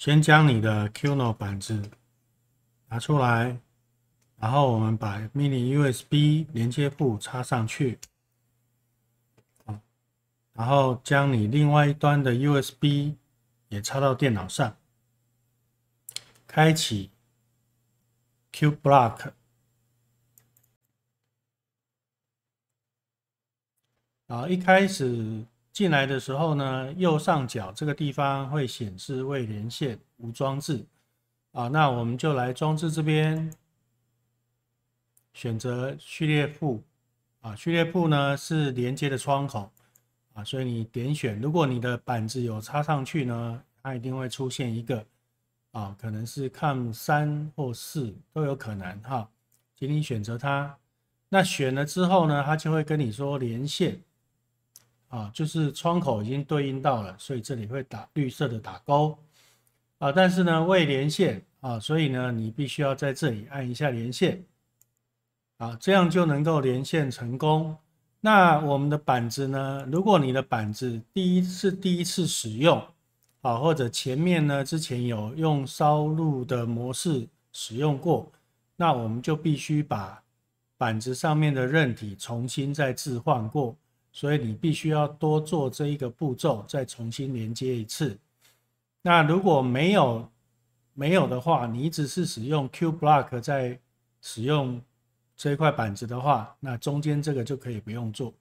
先将你的 Qno 板子拿出来，然后我们把 Mini USB 连接部插上去，然后将你另外一端的 USB 也插到电脑上，开启 Qblock，啊，一开始。进来的时候呢，右上角这个地方会显示未连线无装置啊，那我们就来装置这边选择序列铺。啊，序列铺呢是连接的窗口啊，所以你点选，如果你的板子有插上去呢，它一定会出现一个啊，可能是 COM 三或四都有可能哈，请你选择它。那选了之后呢，它就会跟你说连线。啊，就是窗口已经对应到了，所以这里会打绿色的打勾啊。但是呢，未连线啊，所以呢，你必须要在这里按一下连线啊，这样就能够连线成功。那我们的板子呢？如果你的板子第一次第一次使用啊，或者前面呢之前有用烧录的模式使用过，那我们就必须把板子上面的韧体重新再置换过。所以你必须要多做这一个步骤，再重新连接一次。那如果没有没有的话，你一直是使用 Q Block 在使用这块板子的话，那中间这个就可以不用做。